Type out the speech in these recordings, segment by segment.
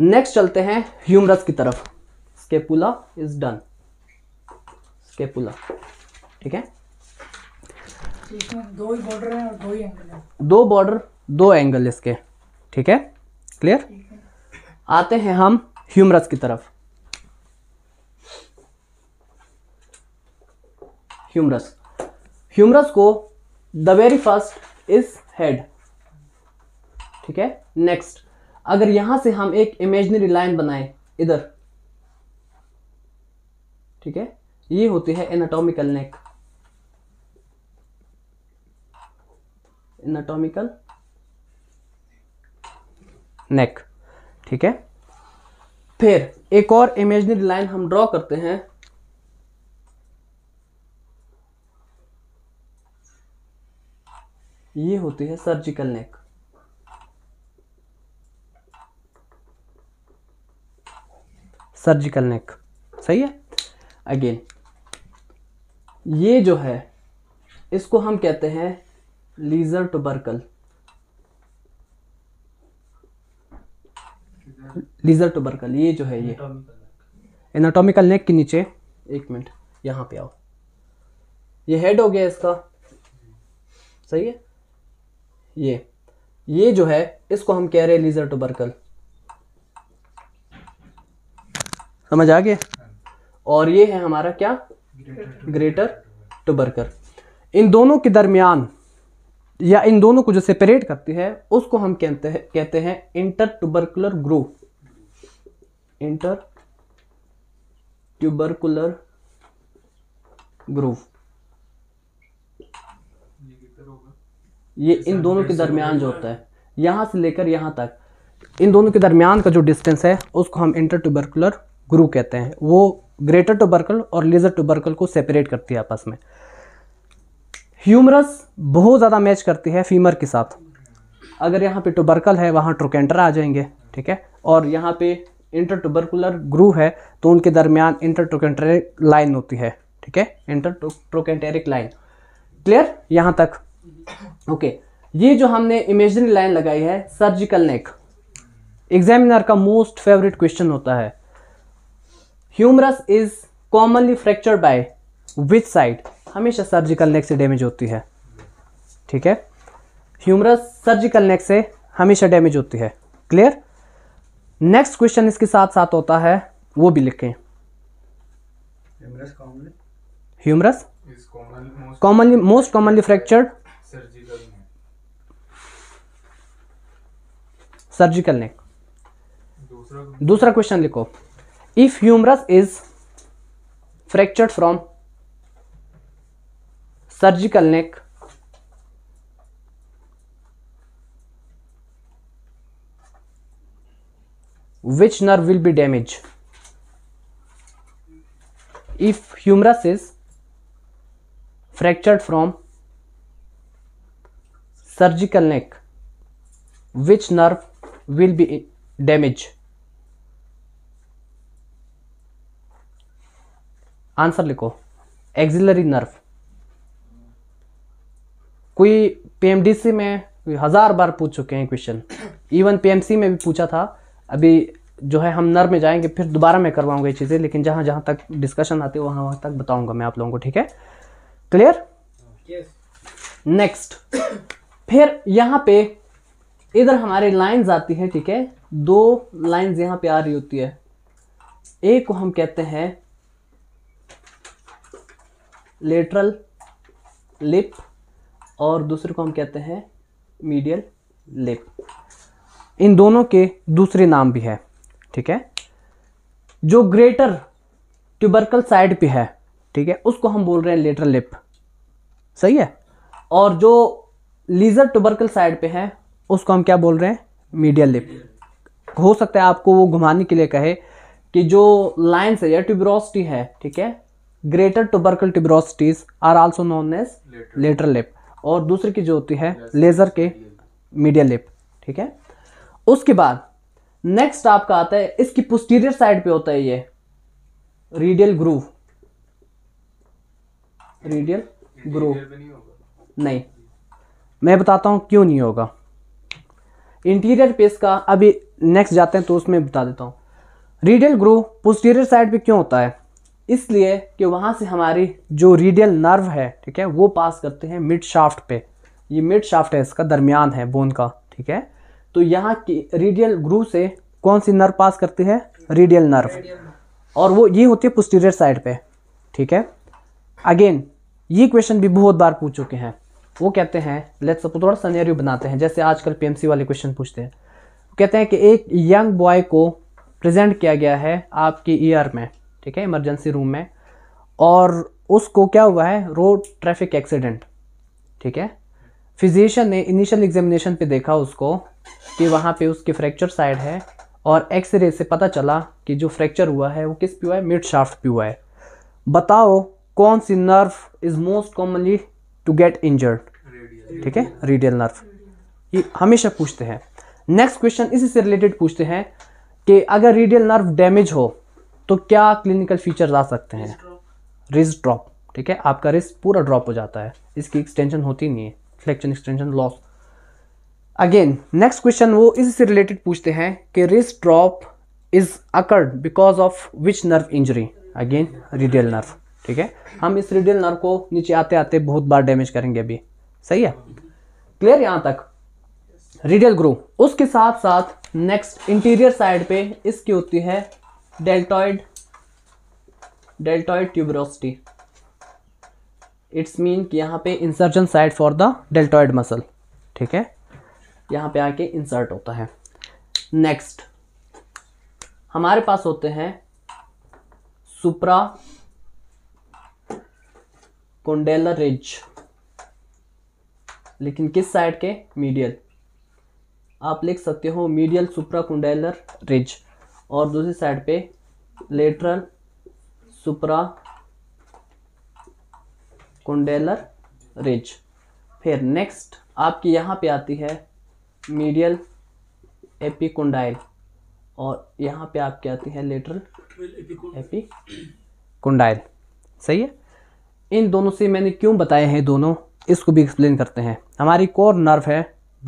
next चलते हैं humerus की तरफ स्केपुला इज डन स्केपुला ठीक है दो ही बॉर्डर हैं और दो ही एंगल है दो बॉर्डर दो एंगल इसके ठीक है क्लियर आते हैं हम ह्यूमरस की तरफ ह्यूमरस ह्यूमरस को the very first is head ठीक है नेक्स्ट अगर यहां से हम एक इमेजनरी लाइन बनाए इधर ठीक है ये होती है एनाटॉमिकल नेक एनाटॉमिकल नेक ठीक है फिर एक और इमेजनरी लाइन हम ड्रॉ करते हैं ये होती है सर्जिकल नेक सर्जिकल नेक सही है अगेन ये जो है इसको हम कहते हैं लीजर टुबरकल लीजर टुबरकल ये जो है ये एनाटॉमिकल नेक के नीचे एक मिनट यहां पे आओ ये हेड हो गया इसका सही है ये ये जो है इसको हम कह रहे हैं लीजर टुबरकल समझ आ गया और ये है हमारा क्या ग्रेटर टुबरकर इन दोनों के दरमियान या इन दोनों को जो सेपरेट करती है उसको हम कहते हैं कहते हैं intertubercular groove intertubercular groove ये इन दोनों के दरमियान जो होता है यहां से लेकर यहां तक इन दोनों के दरमियान का जो डिस्टेंस है उसको हम इंटर ट्यूबरकुलर ग्रु कहते हैं वो ग्रेटर टूबर्कल और लेजर टूबरकल को सेपरेट करती है आपस में ह्यूमरस बहुत ज़्यादा मैच करती है फीमर के साथ अगर यहाँ पे टूबरकल है वहाँ ट्रोकेंटर आ जाएंगे ठीक है और यहाँ पे इंटर टूबरकुलर ग्रू है तो उनके दरमियान इंटर ट्रोकेंटेरिक लाइन होती है ठीक है इंटर ट्रोकेंटेरिक लाइन क्लियर यहाँ तक ओके ये जो हमने इमेजनरी लाइन लगाई है सर्जिकल नेक एग्जामिनर का मोस्ट फेवरेट क्वेश्चन होता है humerus is commonly fracture by which side हमेशा सर्जिकल नेक से डैमेज होती है ठीक है ह्यूमरस सर्जिकल नेक से हमेशा डैमेज होती है क्लियर नेक्स्ट क्वेश्चन इसके साथ साथ होता है वो भी लिखें humerus commonly most commonly fractured surgical neck दूसरा क्वेश्चन लिखो if humerus is fractured from surgical neck which nerve will be damaged if humerus is fractured from surgical neck which nerve will be damaged answer लिखो axillary nerve कोई PMDC में हजार बार पूछ चुके हैं question even PMC में भी पूछा था अभी जो है हम नर्व में जाएंगे फिर दोबारा मैं करवाऊंगा ये चीज़ें लेकिन जहां जहां तक डिस्कशन आते वहां वहां तक बताऊंगा मैं आप लोगों को ठीक है क्लियर नेक्स्ट फिर यहां पे इधर हमारे लाइन आती है ठीक है दो लाइन यहां पे आ रही होती है एक को हम कहते हैं लेटरल लिप और दूसरे को हम कहते हैं मीडियल लिप इन दोनों के दूसरे नाम भी है ठीक है जो ग्रेटर ट्यूबरकल साइड पे है ठीक है उसको हम बोल रहे हैं लेटरल लिप सही है और जो लीजर ट्यूबरकल साइड पे है उसको हम क्या बोल रहे हैं मीडियल लिप हो सकता है आपको वो घुमाने के लिए कहे कि जो लाइन्स है या ट्यूबरोसिटी है ठीक है greater tubercle tuberosities are also known as lateral lip और दूसरी की जो होती है लेजर के मीडियल लिप ठीक है उसके बाद नेक्स्ट आपका आता है इसकी पोस्टीरियर साइड पे होता है ये रीडियल ग्रूव रीडियल ग्रूव नहीं मैं बताता हूं क्यों नहीं होगा इंटीरियर पे इसका अभी नेक्स्ट जाते हैं तो उसमें बता देता हूँ रीडियल ग्रूव पोस्टीरियर साइड पे क्यों होता है इसलिए कि वहाँ से हमारी जो रीडियल नर्व है ठीक है वो पास करते हैं मिड शाफ्ट पे ये मिड शाफ्ट है इसका दरमियान है बोन का ठीक है तो यहाँ की रीडियल ग्रू से कौन सी नर्व पास करती है रीडियल नर्व और वो ये होती है पोस्टीरियर साइड पे ठीक है अगेन ये क्वेश्चन भी बहुत बार पूछ चुके हैं वो कहते हैं लेट्स सपोज थोड़ा सनेरियो बनाते हैं जैसे आजकल पीएमसी वाले क्वेश्चन पूछते हैं कहते हैं कि एक यंग बॉय को प्रेजेंट किया गया है आपके ईयर में ठीक है इमरजेंसी रूम में और उसको क्या हुआ है रोड ट्रैफिक एक्सीडेंट ठीक है फिजिशियन ने इनिशियल एग्जामिनेशन पे देखा उसको कि वहाँ पे उसकी फ्रैक्चर साइड है और एक्सरे से पता चला कि जो फ्रैक्चर हुआ है वो किस पे हुआ है मिड शाफ्ट पे हुआ है बताओ कौन सी nerve is most commonly to get injured ठीक है रीडियल नर्व ये हमेशा पूछते हैं नेक्स्ट क्वेश्चन इसी से रिलेटेड पूछते हैं कि अगर रीडियल नर्व डैमेज हो तो क्या क्लिनिकल फीचर्स आ सकते हैं रिज ड्रॉप ठीक है आपका रिस्क पूरा ड्रॉप हो जाता है इसकी एक्सटेंशन होती नहीं है flexion extension loss again next question वो इससे रिलेटेड पूछते हैं कि wrist drop is occurred because of which nerve injury again radial nerve ठीक है हम इस रिडियल नर्व को नीचे आते आते बहुत बार डैमेज करेंगे अभी सही है क्लियर यहाँ तक रिडियल ग्रो उसके साथ साथ नेक्स्ट इंटीरियर साइड पे इसकी होती है deltoid deltoid tuberosity it's mean कि यहाँ पे insertion side for the deltoid muscle ठीक है यहाँ पे आके इंसर्ट होता है नेक्स्ट हमारे पास होते हैं सुप्रा कुंडेलर रिज लेकिन किस साइड के मीडियल आप लिख सकते हो मीडियल सुप्रा कुंडेलर रिज और दूसरी साइड पे लेटरल सुपरा कुंडेलर रिज फिर नेक्स्ट आपकी यहाँ पे आती है मीडियल एपिकुंडाइल और यहाँ पे आपकी आती है लेटरल एपिकुंडाइल सही है इन दोनों से मैंने क्यों बताए हैं दोनों इसको भी एक्सप्लेन करते हैं हमारी कोर नर्व है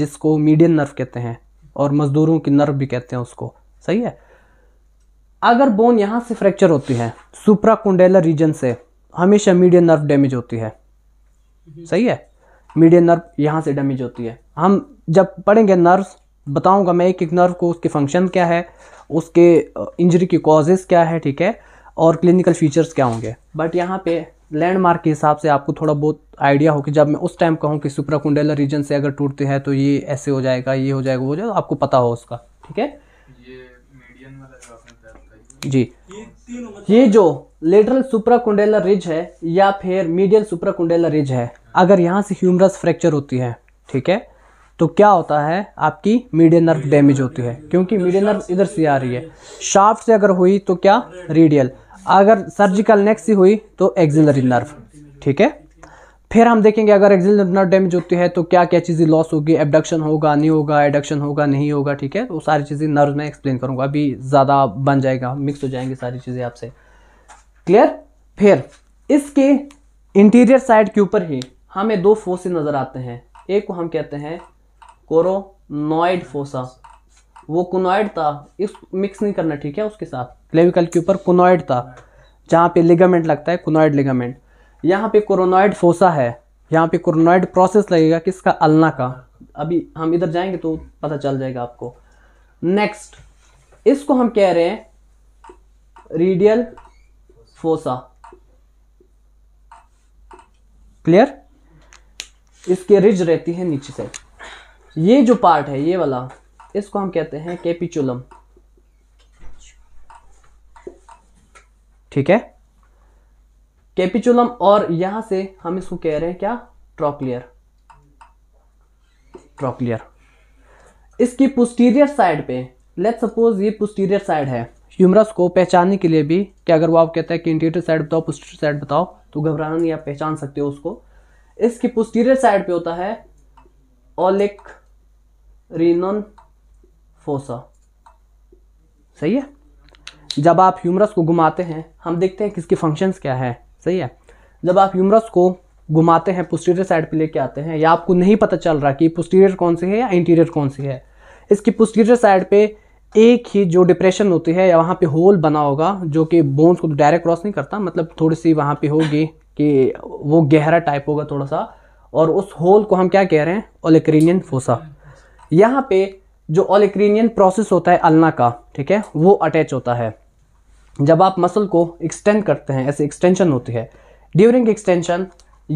जिसको मीडियल नर्व कहते हैं और मजदूरों की नर्व भी कहते हैं उसको सही है अगर बोन यहाँ से फ्रैक्चर होती है सुप्रा कुंडेलर रीजन से हमेशा मीडियन नर्व डैमेज होती है सही है मीडियन नर्व यहाँ से डैमेज होती है हम जब पढ़ेंगे नर्व बताऊंगा मैं एक एक नर्व को उसके फंक्शन क्या है उसके इंजरी की कॉजेज़ क्या है ठीक है और क्लिनिकल फीचर्स क्या होंगे बट यहाँ पे लैंडमार्क के हिसाब से आपको थोड़ा बहुत आइडिया हो कि जब मैं उस टाइम कहूँ कि सुप्रा कुंडेला रीजन से अगर टूटते हैं तो ये ऐसे हो जाएगा ये हो जाएगा वो जाएगा आपको पता हो उसका ठीक है जी ये जो लेटरल सुप्राकुंडेलर रिज है या फिर मीडियल सुप्राकुंडेलर रिज है अगर यहाँ से ह्यूमरस फ्रैक्चर होती है ठीक है तो क्या होता है आपकी मीडियल नर्व डैमेज होती है क्योंकि मीडियल तो नर्व इधर से आ रही है शाफ्ट से अगर हुई तो क्या रेडियल अगर सर्जिकल नेक से हुई तो एक्जिलरी नर्व ठीक है फिर हम देखेंगे अगर एक्जिल नर्व डैमेज होती है तो क्या क्या चीज़ें लॉस होगी एबडक्शन होगा नहीं होगा एडक्शन होगा नहीं होगा ठीक है वो सारी चीज़ें नर्व में एक्सप्लेन करूँगा अभी ज़्यादा बन जाएगा मिक्स हो जाएंगी सारी चीज़ें आपसे क्लियर फिर इसके इंटीरियर साइड के ऊपर ही हमें दो फोसे नज़र आते हैं एक को हम कहते हैं कोरोनॉइड फोसा वो कुनॉइड था इस मिक्स नहीं करना ठीक है उसके साथ क्लेविकल के ऊपर कुनॉइड था जहाँ पे लिगामेंट लगता है कुनॉइड लिगामेंट यहाँ पे क्रोनॉइड फोसा है यहाँ पे क्रोनॉइड प्रोसेस लगेगा किसका अल्ना का अभी हम इधर जाएंगे तो पता चल जाएगा आपको नेक्स्ट इसको हम कह रहे हैं रीडियल फोसा क्लियर इसके रिज रहती है नीचे से ये जो पार्ट है ये वाला इसको हम कहते हैं कैपिचुलम ठीक है कैपिचुलम और यहां से हम इसको कह रहे हैं क्या ट्रोक्लियर ट्रोक्लियर इसकी पुस्टीरियर साइड पे लेट सपोज ये पुस्टीरियर साइड है ह्यूमरस को पहचानने के लिए भी कि अगर वो आप कहते हैं कि इंटीरियर साइड बताओ पोस्टीरियर साइड बताओ तो घबराना नहीं आप पहचान सकते हो उसको इसकी पोस्टीरियर साइड पे होता है ओलिक रिनन फोसा सही है जब आप ह्यूमरस को घुमाते हैं हम देखते हैं कि फंक्शंस क्या है सही है जब आप यूमरस को घुमाते हैं पुस्टीरियर साइड पे लेके आते हैं या आपको नहीं पता चल रहा कि पुस्टीरियर कौन सी है या इंटीरियर कौन सी है इसकी पुस्टीरियर साइड पे एक ही जो डिप्रेशन होती है या वहाँ पे होल बना होगा जो कि बोन्स को डायरेक्ट क्रॉस नहीं करता मतलब थोड़ी सी वहाँ पे होगी कि वो गहरा टाइप होगा थोड़ा सा और उस होल को हम क्या कह रहे हैं ओलिक्रीनियन फोसा यहाँ पे जो ओलिक्रीनियन प्रोसेस होता है अलना का ठीक है वो अटैच होता है जब आप मसल को एक्सटेंड करते हैं ऐसे एक्सटेंशन होती है ड्यूरिंग एक्सटेंशन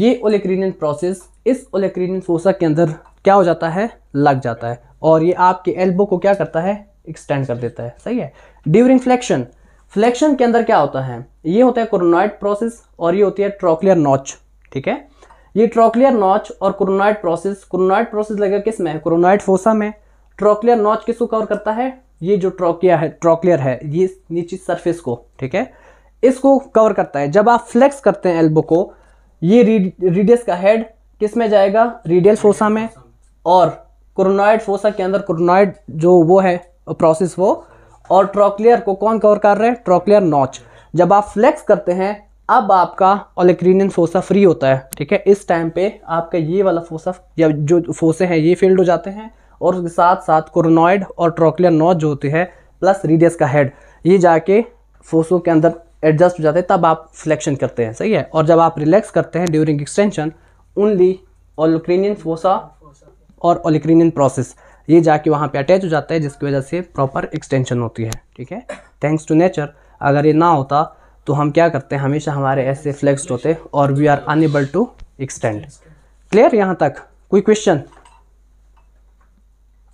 ये ओलेक्रीनियन प्रोसेस इस ओलेक्रीनियन फोसा के अंदर क्या हो जाता है लग जाता है और ये आपके एल्बो को क्या करता है एक्सटेंड कर देता है सही है ड्यूरिंग फ्लेक्शन फ्लेक्शन के अंदर क्या होता है ये होता है कोरोनाइड प्रोसेस और ये होती है ट्रोक्लियर नॉच ठीक है ये ट्रोक्लियर नॉच और कोरोनाइड प्रोसेस कोरोनाइड प्रोसेस लगेगा किस में कोरोनाइड फोसा में ट्रोक्लियर नॉच किसको कवर करता है ये जो ट्रोकिया है ट्रोक्लियर है ये नीचे सरफेस को ठीक है इसको कवर करता है जब आप फ्लेक्स करते हैं एल्बो को ये रीडियस का हेड किस में जाएगा रीडियल फोसा में और क्रोनॉइड फोसा के अंदर क्रोनॉइड जो वो है प्रोसेस वो और ट्रोक्लियर को कौन कवर कर रहे हैं ट्रोक्लियर नॉच जब आप फ्लेक्स करते हैं अब आपका ओलेक्रीनियन फोसा फ्री होता है ठीक है इस टाइम पे आपका ये वाला फोसा या जो फोसे हैं ये फील्ड हो जाते हैं और उसके साथ साथ क्रोनॉइड और ट्रोकलियर नोज जो होती है प्लस रीडियस का हेड ये जाके फोसो के अंदर एडजस्ट हो जाते हैं तब आप फ्लेक्शन करते हैं सही है और जब आप रिलैक्स करते हैं during extension only olecranon fossa और ओलिक्रीनियन प्रोसेस ये जाके वहाँ पे अटैच हो जाता है जिसकी वजह से प्रॉपर एक्सटेंशन होती है ठीक है थैंक्स टू नेचर अगर ये ना होता तो हम क्या करते हैं हमेशा हमारे ऐसे फ्लेक्स्ड होते और we are unable to extend clear यहाँ तक कोई question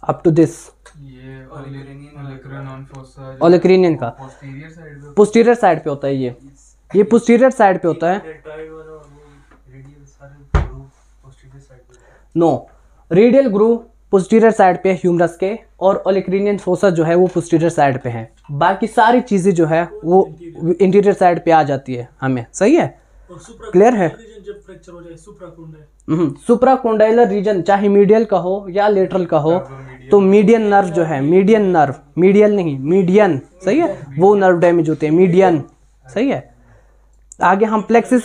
up to this olecranon का पोस्टीरियर साइड पे होता है ये ये पोस्टीरियर साइड पे होता है no radial groove posterior side पे है ह्यूमरस के और ओलिक्रीनियन फोसा जो है वो पोस्टीरियर साइड पे है बाकी सारी चीज़ें जो है वो इंटीरियर साइड पे आ जाती है हमें सही है क्लियर है हम्म, सुप्राकुंडाइलर रीजन चाहे मीडियल का हो या लेटरल का हो तो मीडियन नर्व जो है मीडियन नर्व मीडियल नहीं मीडियन सही है वो नर्व डैमेज होते हैं मीडियन सही है आगे हम प्लेक्सिस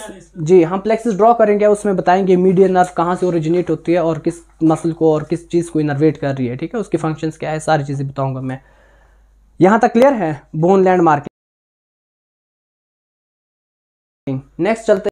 जी हम प्लेक्सिस ड्रॉ करेंगे उसमें बताएंगे मीडियन नर्व कहाँ से ओरिजिनेट होती है और किस मसल को और किस चीज़ को इनर्वेट कर रही है ठीक है उसके फंक्शंस क्या है सारी चीज़ें बताऊंगा मैं यहाँ तक क्लियर है बोन लैंड मार्किंग नेक्स्ट चलते